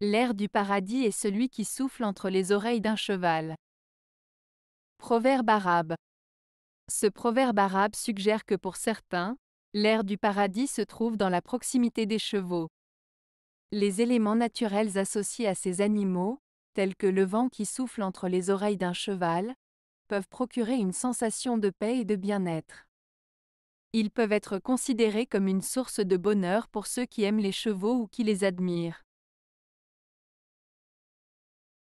L'air du paradis est celui qui souffle entre les oreilles d'un cheval. Proverbe arabe. Ce proverbe arabe suggère que pour certains, l'air du paradis se trouve dans la proximité des chevaux. Les éléments naturels associés à ces animaux, tels que le vent qui souffle entre les oreilles d'un cheval, peuvent procurer une sensation de paix et de bien-être. Ils peuvent être considérés comme une source de bonheur pour ceux qui aiment les chevaux ou qui les admirent.